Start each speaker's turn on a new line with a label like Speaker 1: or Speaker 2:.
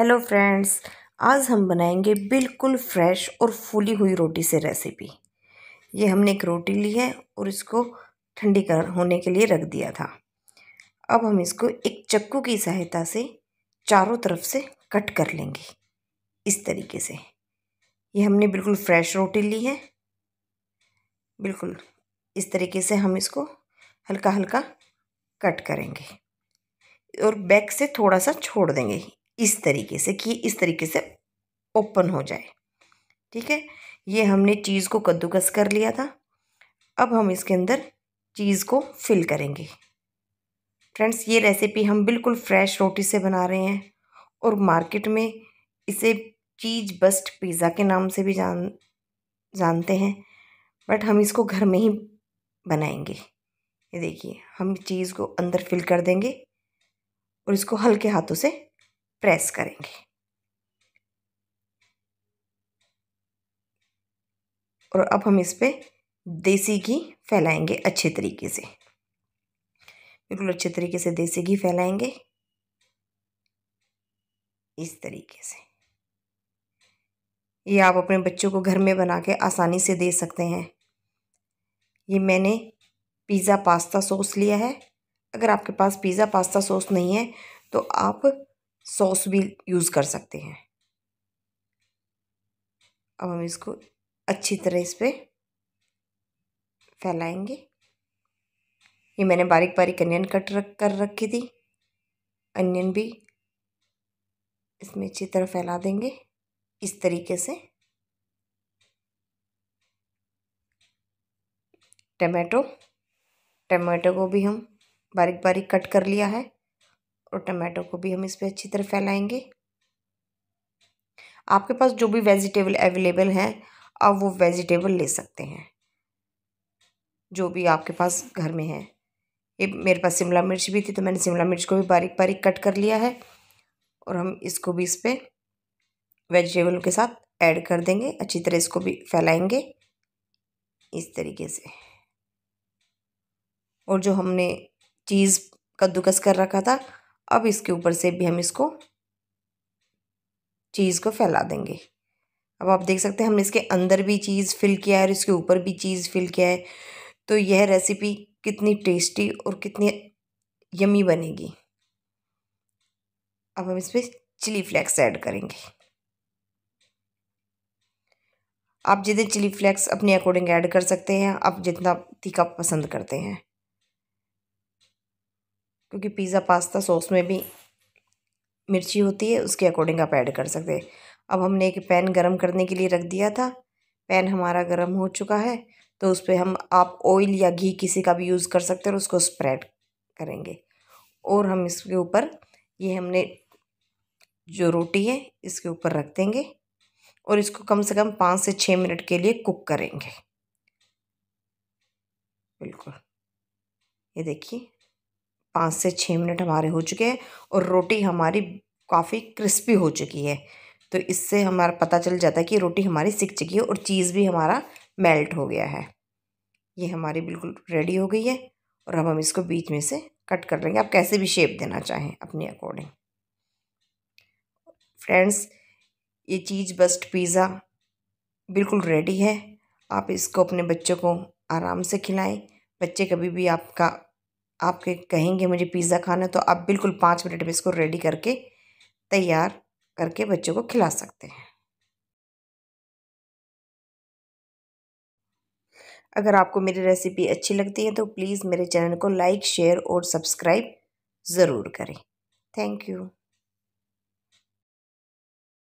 Speaker 1: hello friends आज हम बनाएंगे बिल्कुल फ्रेश और फूली हुई रोटी से रेसिपी ये हमने एक रोटी ली है और इसको ठंडी कर होने के लिए रख दिया था अब हम इसको एक चक्कू की सहायता से चारों तरफ से कट कर लेंगे इस तरीके से ये हमने बिल्कुल फ्रेश रोटी ली है बिल्कुल इस तरीके से हम इसको हल्का हल्का कट करेंगे और बैक से थोड़ा सा छोड़ देंगे इस तरीके से कि इस तरीके से ओपन हो जाए ठीक है ये हमने चीज़ को कद्दूकस कर लिया था अब हम इसके अंदर चीज़ को फिल करेंगे फ्रेंड्स ये रेसिपी हम बिल्कुल फ्रेश रोटी से बना रहे हैं और मार्केट में इसे चीज बस्ट पिज़्ज़ा के नाम से भी जान जानते हैं बट हम इसको घर में ही बनाएंगे ये देखिए हम चीज़ को अंदर फिल कर देंगे और इसको हल्के हाथों से प्रेस करेंगे और अब हम इस पर देसी घी फैलाएंगे अच्छे तरीके से बिल्कुल अच्छे तरीके से देसी घी फैलाएंगे इस तरीके से ये आप अपने बच्चों को घर में बना के आसानी से दे सकते हैं ये मैंने पिज़्ज़ा पास्ता सॉस लिया है अगर आपके पास पिज़्ज़ा पास्ता सॉस नहीं है तो आप सॉस भी यूज़ कर सकते हैं अब हम इसको अच्छी तरह इस पर फैलाएंगे ये मैंने बारीक बारीक अनियन कट रख कर रखी थी अनियन भी इसमें अच्छी तरह फैला देंगे इस तरीके से टमाटो टमाटो को भी हम बारीक बारीक कट कर लिया है और टमाटो को भी हम इस पर अच्छी तरह फैलाएंगे आपके पास जो भी वेजिटेबल अवेलेबल हैं आप वो वेजिटेबल ले सकते हैं जो भी आपके पास घर में है ये मेरे पास शिमला मिर्च भी थी तो मैंने शिमला मिर्च को भी बारीक बारीक कट कर लिया है और हम इसको भी इस पर वेजिटेबल के साथ ऐड कर देंगे अच्छी तरह इसको भी फैलाएंगे इस तरीके से और जो हमने चीज़ कद्दूकस कर रखा था अब इसके ऊपर से भी हम इसको चीज़ को फैला देंगे अब आप देख सकते हैं हमने इसके अंदर भी चीज़ फिल किया है और इसके ऊपर भी चीज़ फिल किया है तो यह रेसिपी कितनी टेस्टी और कितनी यमी बनेगी अब हम इस पर चिली फ्लेक्स ऐड करेंगे आप जितने चिली फ्लेक्स अपने अकॉर्डिंग ऐड कर सकते हैं आप जितना तीखा पसंद करते हैं क्योंकि पिज़्ज़ा पास्ता सॉस में भी मिर्ची होती है उसके अकॉर्डिंग आप ऐड कर सकते हैं अब हमने एक पैन गरम करने के लिए रख दिया था पैन हमारा गरम हो चुका है तो उस पर हम आप ऑयल या घी किसी का भी यूज़ कर सकते हैं और उसको स्प्रेड करेंगे और हम इसके ऊपर ये हमने जो रोटी है इसके ऊपर रख देंगे और इसको कम से कम पाँच से छः मिनट के लिए कुक करेंगे बिल्कुल ये देखिए पाँच से छः मिनट हमारे हो चुके हैं और रोटी हमारी काफ़ी क्रिस्पी हो चुकी है तो इससे हमारा पता चल जाता है कि रोटी हमारी सिक चुकी है और चीज़ भी हमारा मेल्ट हो गया है ये हमारी बिल्कुल रेडी हो गई है और अब हम इसको बीच में से कट कर लेंगे आप कैसे भी शेप देना चाहें अपने अकॉर्डिंग फ्रेंड्स ये चीज़ बस्ट पिज़्ज़ा बिल्कुल रेडी है आप इसको अपने बच्चों को आराम से खिलाएं बच्चे कभी भी आपका आपके कहेंगे मुझे पिज़्ज़ा खाना तो आप बिल्कुल पाँच मिनट में इसको रेडी करके तैयार करके बच्चों को खिला सकते हैं अगर आपको मेरी रेसिपी अच्छी लगती है तो प्लीज़ मेरे चैनल को लाइक शेयर और सब्सक्राइब ज़रूर करें थैंक यू